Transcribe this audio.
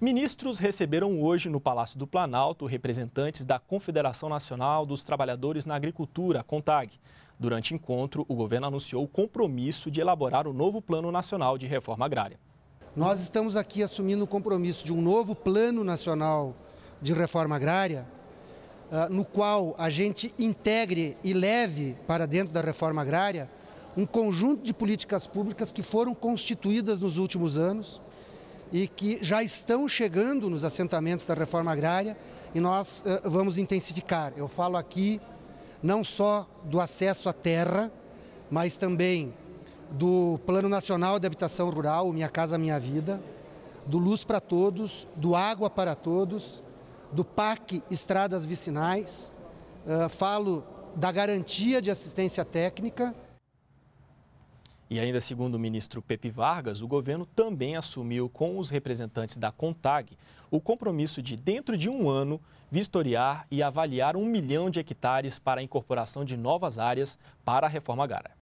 Ministros receberam hoje no Palácio do Planalto representantes da Confederação Nacional dos Trabalhadores na Agricultura, CONTAG. Durante encontro, o governo anunciou o compromisso de elaborar o novo Plano Nacional de Reforma Agrária. Nós estamos aqui assumindo o compromisso de um novo Plano Nacional de Reforma Agrária, ah, no qual a gente integre e leve para dentro da reforma agrária um conjunto de políticas públicas que foram constituídas nos últimos anos e que já estão chegando nos assentamentos da reforma agrária e nós uh, vamos intensificar. Eu falo aqui não só do acesso à terra, mas também do Plano Nacional de Habitação Rural, Minha Casa Minha Vida, do Luz para Todos, do Água para Todos, do PAC Estradas Vicinais, uh, falo da garantia de assistência técnica e ainda segundo o ministro Pepe Vargas, o governo também assumiu com os representantes da CONTAG o compromisso de, dentro de um ano, vistoriar e avaliar um milhão de hectares para a incorporação de novas áreas para a reforma agrária.